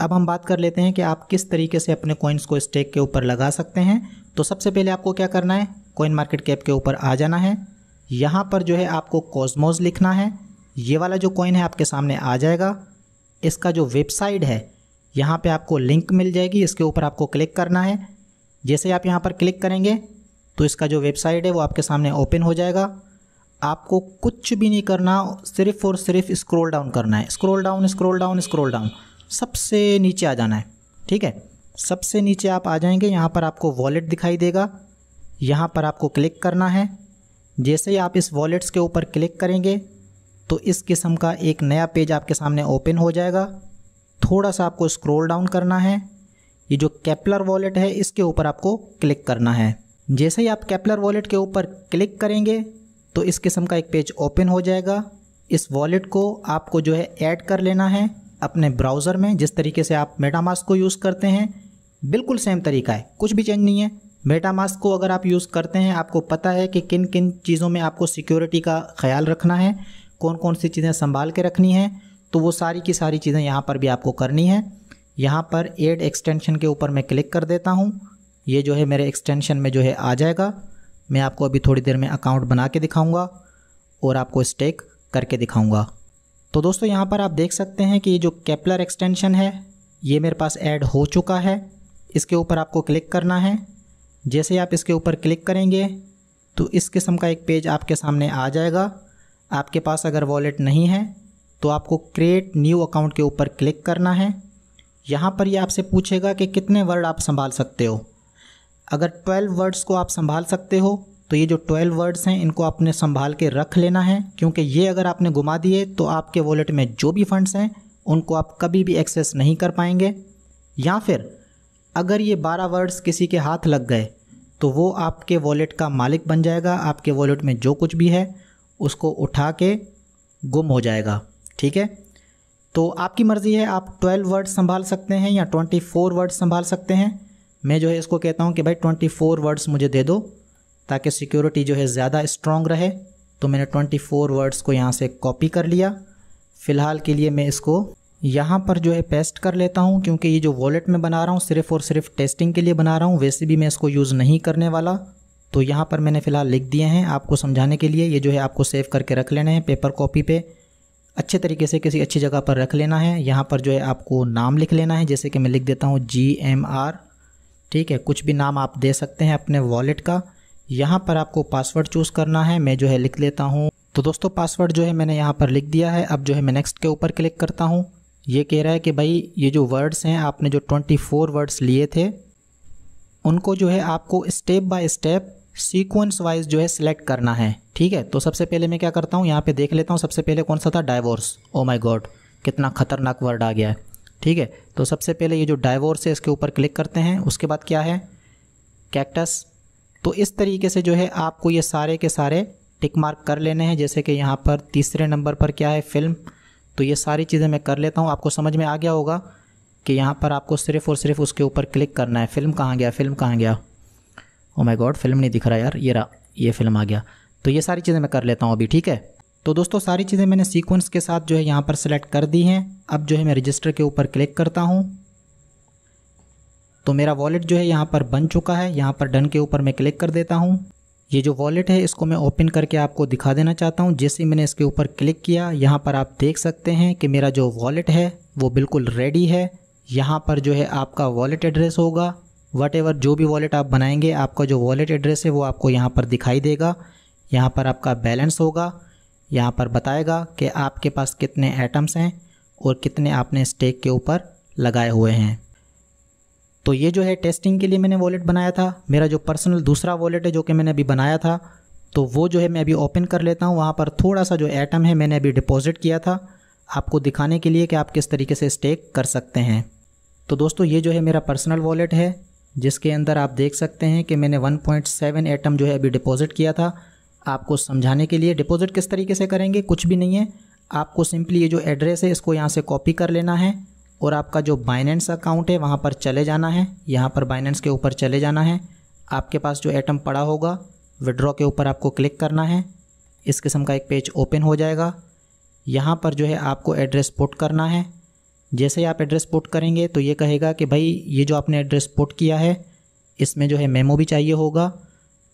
अब हम बात कर लेते हैं कि आप किस तरीके से अपने कॉइन्स को स्टेक के ऊपर लगा सकते हैं तो सबसे पहले आपको क्या करना है कॉइन मार्केट कैप के ऊपर आ जाना है यहाँ पर जो है आपको कॉजमोज लिखना है ये वाला जो कॉइन है आपके सामने आ जाएगा इसका जो वेबसाइट है यहाँ पे आपको लिंक मिल जाएगी इसके ऊपर आपको क्लिक करना है जैसे आप यहाँ पर क्लिक करेंगे तो इसका जो वेबसाइट है वो आपके सामने ओपन हो जाएगा आपको कुछ भी नहीं करना सिर्फ़ और सिर्फ स्क्रॉल डाउन करना है scroll down scroll down scroll down सबसे नीचे आ जाना है ठीक है सबसे नीचे आप आ जाएंगे यहाँ पर आपको वॉलेट दिखाई देगा यहाँ पर आपको क्लिक करना है जैसे ही आप इस वॉलेट्स के ऊपर क्लिक करेंगे तो इस किस्म का एक नया पेज आपके सामने ओपन हो जाएगा थोड़ा सा आपको स्क्रॉल डाउन करना है ये जो कैपलर वॉलेट है इसके ऊपर आपको क्लिक करना है जैसे ही आप कैपलर वॉलेट के ऊपर क्लिक करेंगे तो इस किस्म का एक पेज ओपन हो जाएगा इस वॉलेट को आपको जो है ऐड कर लेना है अपने ब्राउज़र में जिस तरीके से आप मेटामास्क को यूज़ करते हैं बिल्कुल सेम तरीका है कुछ भी चेंज नहीं है मेटामास्क को अगर आप यूज़ करते हैं आपको पता है कि किन किन चीज़ों में आपको सिक्योरिटी का ख्याल रखना है कौन कौन सी चीज़ें संभाल के रखनी है तो वो सारी की सारी चीज़ें यहाँ पर भी आपको करनी है यहाँ पर एड एक्सटेंशन के ऊपर मैं क्लिक कर देता हूँ ये जो है मेरे एक्सटेंशन में जो है आ जाएगा मैं आपको अभी थोड़ी देर में अकाउंट बना के दिखाऊँगा और आपको स्टेक करके दिखाऊँगा तो दोस्तों यहाँ पर आप देख सकते हैं कि ये जो कैपलर एक्सटेंशन है ये मेरे पास ऐड हो चुका है इसके ऊपर आपको क्लिक करना है जैसे आप इसके ऊपर क्लिक करेंगे तो इस किस्म का एक पेज आपके सामने आ जाएगा आपके पास अगर वॉलेट नहीं है तो आपको क्रिएट न्यू अकाउंट के ऊपर क्लिक करना है यहाँ पर ये आपसे पूछेगा कि कितने वर्ड आप संभाल सकते हो अगर 12 वर्ड्स को आप संभाल सकते हो तो ये जो ट्वेल्व वर्ड्स हैं इनको आपने संभाल के रख लेना है क्योंकि ये अगर आपने गुमा दिए तो आपके वॉलेट में जो भी फंड्स हैं उनको आप कभी भी एक्सेस नहीं कर पाएंगे या फिर अगर ये बारह वर्ड्स किसी के हाथ लग गए तो वो आपके वॉलेट का मालिक बन जाएगा आपके वॉलेट में जो कुछ भी है उसको उठा के गुम हो जाएगा ठीक है तो आपकी मर्ज़ी है आप ट्वेल्व वर्ड्स संभाल सकते हैं या ट्वेंटी फोर वर्ड्स संभाल सकते हैं मैं जो है इसको कहता हूँ कि भाई ट्वेंटी फोर वर्ड्स मुझे दे दो ताकि सिक्योरिटी जो है ज़्यादा स्ट्रॉन्ग रहे तो मैंने 24 वर्ड्स को यहाँ से कॉपी कर लिया फ़िलहाल के लिए मैं इसको यहाँ पर जो है पेस्ट कर लेता हूँ क्योंकि ये जो वॉलेट में बना रहा हूँ सिर्फ़ और सिर्फ टेस्टिंग के लिए बना रहा हूँ वैसे भी मैं इसको यूज़ नहीं करने वाला तो यहाँ पर मैंने फ़िलहाल लिख दिए हैं आपको समझाने के लिए ये जो है आपको सेव करके रख लेने हैं पेपर कॉपी पे अच्छे तरीके से किसी अच्छी जगह पर रख लेना है यहाँ पर जो है आपको नाम लिख लेना है जैसे कि मैं लिख देता हूँ जी एम आर ठीक है कुछ भी नाम आप दे सकते हैं अपने वॉलेट का यहाँ पर आपको पासवर्ड चूज़ करना है मैं जो है लिख लेता हूँ तो दोस्तों पासवर्ड जो है मैंने यहाँ पर लिख दिया है अब जो है मैं नेक्स्ट के ऊपर क्लिक करता हूँ ये कह रहा है कि भाई ये जो वर्ड्स हैं आपने जो 24 वर्ड्स लिए थे उनको जो है आपको step by step sequence wise जो है सिलेक्ट करना है ठीक है तो सबसे पहले मैं क्या करता हूँ यहाँ पे देख लेता हूँ सबसे पहले कौन सा था डाइवोर्स ओ माई गॉड कितना खतरनाक वर्ड आ गया है ठीक है तो सबसे पहले ये जो डाइवोर्स है इसके ऊपर क्लिक करते हैं उसके बाद क्या है कैक्टस तो इस तरीके से जो है आपको ये सारे के सारे टिक मार्क कर लेने हैं जैसे कि यहाँ पर तीसरे नंबर पर क्या है फिल्म तो ये सारी चीज़ें मैं कर लेता हूँ आपको समझ में आ गया होगा कि यहाँ पर आपको सिर्फ और सिर्फ उसके ऊपर क्लिक करना है फ़िल्म कहाँ गया फ़िल्म कहाँ गया ओ माय गॉड फिल्म नहीं दिख रहा यार ये रहा ये फिल्म आ गया तो ये सारी चीज़ें मैं कर लेता हूँ अभी ठीक है तो दोस्तों सारी चीज़ें मैंने सीक्वेंस के साथ जो है यहाँ पर सिलेक्ट कर दी हैं अब जो है मैं रजिस्टर के ऊपर क्लिक करता हूँ तो मेरा वॉलेट जो है यहाँ पर बन चुका है यहाँ पर डन के ऊपर मैं क्लिक कर देता हूँ ये जो वॉलेट है इसको मैं ओपन करके आपको दिखा देना चाहता हूँ जैसे मैंने इसके ऊपर क्लिक किया यहाँ पर आप देख सकते हैं कि मेरा जो वॉलेट है वो बिल्कुल रेडी है यहाँ पर जो है आपका वॉलेट एड्रेस होगा वट जो भी वॉलेट आप बनाएंगे आपका जो वॉलेट एड्रेस है वो आपको यहाँ पर दिखाई देगा यहाँ पर आपका बैलेंस होगा यहाँ पर बताएगा कि आपके पास कितने एटम्स हैं और कितने आपने स्टेक के ऊपर लगाए हुए हैं तो ये जो है टेस्टिंग के लिए मैंने वॉलेट बनाया था मेरा जो पर्सनल दूसरा वॉलेट है जो कि मैंने अभी बनाया था तो वो जो है मैं अभी ओपन कर लेता हूँ वहाँ पर थोड़ा सा जो एटम है मैंने अभी डिपॉजिट किया था आपको दिखाने के लिए कि आप किस तरीके से स्टेक कर सकते हैं तो दोस्तों ये जो है मेरा पर्सनल वॉलेट है जिसके अंदर आप देख सकते हैं कि मैंने 1.7 एटम जो है अभी डिपॉजिट किया था आपको समझाने के लिए डिपॉजिट किस तरीके से करेंगे कुछ भी नहीं है आपको सिंपली ये जो एड्रेस है इसको यहाँ से कॉपी कर लेना है और आपका जो बाइनेंस अकाउंट है वहाँ पर चले जाना है यहाँ पर बाइनेंस के ऊपर चले जाना है आपके पास जो एटम पड़ा होगा विड्रॉ के ऊपर आपको क्लिक करना है इस किस्म का एक पेज ओपन हो जाएगा यहाँ पर जो है आपको एड्रेस पुट करना है जैसे ही आप एड्रेस पुट करेंगे तो ये कहेगा कि भाई ये जो आपने एड्रेस पुट किया है इसमें जो है मेमो भी चाहिए होगा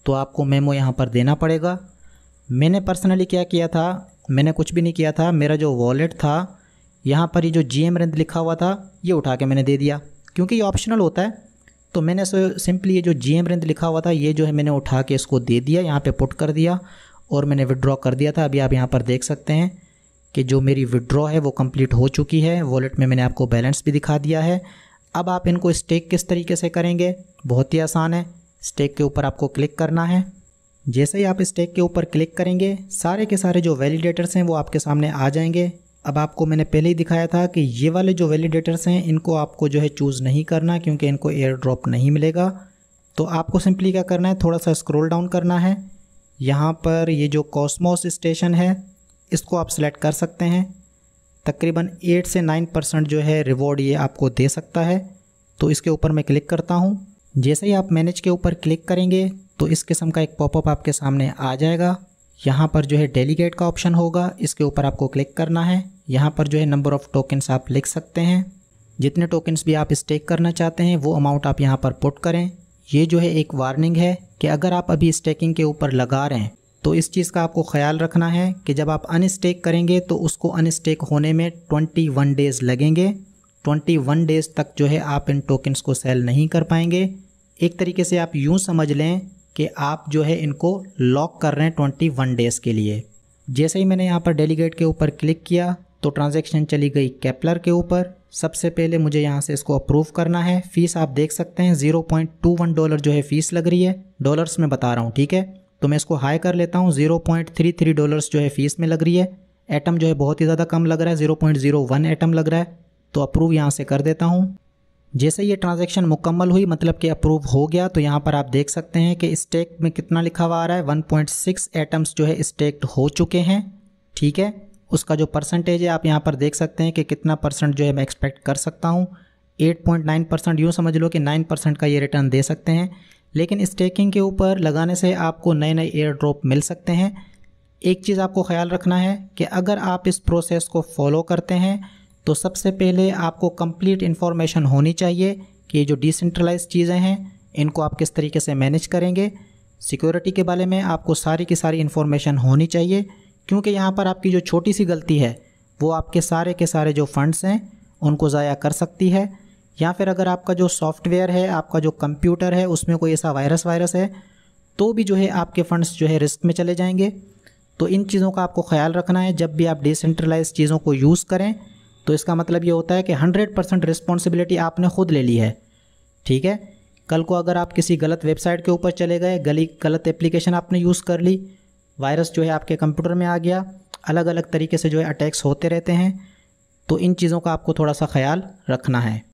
तो आपको मेमो यहाँ पर देना पड़ेगा मैंने पर्सनली क्या किया था मैंने कुछ भी नहीं किया था मेरा जो वॉलेट था यहाँ पर ये जो जी एम रेंट लिखा हुआ था ये उठा के मैंने दे दिया क्योंकि ये ऑप्शनल होता है तो मैंने सिंपली ये जो जी एम रेंट लिखा हुआ था ये जो है मैंने उठा के इसको दे दिया यहाँ पे पुट कर दिया और मैंने विड्रॉ कर दिया था अभी आप यहाँ पर देख सकते हैं कि जो मेरी विड्रॉ है वो कम्प्लीट हो चुकी है वॉलेट में मैंने आपको बैलेंस भी दिखा दिया है अब आप इनको स्टेक किस तरीके से करेंगे बहुत ही आसान है स्टेक के ऊपर आपको क्लिक करना है जैसे ही आप स्टेक के ऊपर क्लिक करेंगे सारे के सारे जो वैलिडेटर्स हैं वो आपके सामने आ जाएंगे अब आपको मैंने पहले ही दिखाया था कि ये वाले जो वैलिडेटर्स हैं इनको आपको जो है चूज़ नहीं करना क्योंकि इनको एयर ड्रॉप नहीं मिलेगा तो आपको सिंपली क्या करना है थोड़ा सा स्क्रॉल डाउन करना है यहाँ पर ये जो कॉस्मोस स्टेशन है इसको आप सेलेक्ट कर सकते हैं तकरीबन एट से नाइन परसेंट जो है रिवॉर्ड ये आपको दे सकता है तो इसके ऊपर मैं क्लिक करता हूँ जैसे ही आप मैनेज के ऊपर क्लिक करेंगे तो इस किस्म का एक पॉपअप आपके सामने आ जाएगा यहाँ पर जो है डेलीगेट का ऑप्शन होगा इसके ऊपर आपको क्लिक करना है यहाँ पर जो है नंबर ऑफ़ टोकन्स आप लिख सकते हैं जितने टोकन्स भी आप स्टेक करना चाहते हैं वो अमाउंट आप यहाँ पर पुट करें ये जो है एक वार्निंग है कि अगर आप अभी स्टेकिंग के ऊपर लगा रहे हैं तो इस चीज़ का आपको ख्याल रखना है कि जब आप अनस्टेक करेंगे तो उसको अनस्टेक होने में वन डेज़ लगेंगे वन डेज़ तक जो है आप इन टोकन्स को सेल नहीं कर पाएंगे एक तरीके से आप यूँ समझ लें कि आप जो है इनको लॉक कर रहे हैं 21 डेज़ के लिए जैसे ही मैंने यहाँ पर डेलीगेट के ऊपर क्लिक किया तो ट्रांजेक्शन चली गई कैपलर के ऊपर सबसे पहले मुझे यहाँ से इसको अप्रूव करना है फ़ीस आप देख सकते हैं zero point two one dollar जो है फ़ीस लग रही है डॉलर्स में बता रहा हूँ ठीक है तो मैं इसको हाई कर लेता हूँ zero point three three dollars जो है फ़ीस में लग रही है एटम जो है बहुत ही ज़्यादा कम लग रहा है zero point zero one atom लग रहा है तो अप्रूव यहाँ से कर देता हूँ जैसे ये ट्रांज़ेक्शन मुकम्मल हुई मतलब कि अप्रूव हो गया तो यहाँ पर आप देख सकते हैं कि स्टेक में कितना लिखा हुआ आ रहा है वन सिक्स एटम्स जो है स्टेक हो चुके हैं ठीक है उसका जो परसेंटेज है आप यहाँ पर देख सकते हैं कि कितना परसेंट जो है मैं एक्सपेक्ट कर सकता हूँ 8.9 परसेंट यूँ समझ लो कि 9 परसेंट का ये रिटर्न दे सकते हैं लेकिन स्टेकिंग के ऊपर लगाने से आपको नए नए एयर ड्रॉप मिल सकते हैं एक चीज़ आपको ख्याल रखना है कि अगर आप इस प्रोसेस को फॉलो करते हैं तो सबसे पहले आपको कम्प्लीट इन्फॉर्मेशन होनी चाहिए कि ये जो डिसेंट्रलाइज चीज़ें हैं इनको आप किस तरीके से मैनेज करेंगे सिक्योरिटी के बारे में आपको सारी की सारी इन्फॉर्मेशन होनी चाहिए क्योंकि यहाँ पर आपकी जो छोटी सी गलती है वो आपके सारे के सारे जो फंड्स हैं उनको ज़ाया कर सकती है या फिर अगर आपका जो सॉफ्टवेयर है आपका जो कंप्यूटर है उसमें कोई ऐसा वायरस वायरस है तो भी जो है आपके फ़ंड्स जो है रिस्क में चले जाएंगे तो इन चीज़ों का आपको ख्याल रखना है जब भी आप डिसेंट्रलाइज चीज़ों को यूज़ करें तो इसका मतलब ये होता है कि हंड्रेड परसेंट रिस्पॉन्सिबिलिटी आपने खुद ले ली है ठीक है कल को अगर आप किसी गलत वेबसाइट के ऊपर चले गए गली गलत एप्लीकेशन आपने यूज़ कर ली वायरस जो है आपके कंप्यूटर में आ गया अलग अलग तरीके से जो है अटैक्स होते रहते हैं तो इन चीज़ों का आपको थोड़ा सा ख्याल रखना है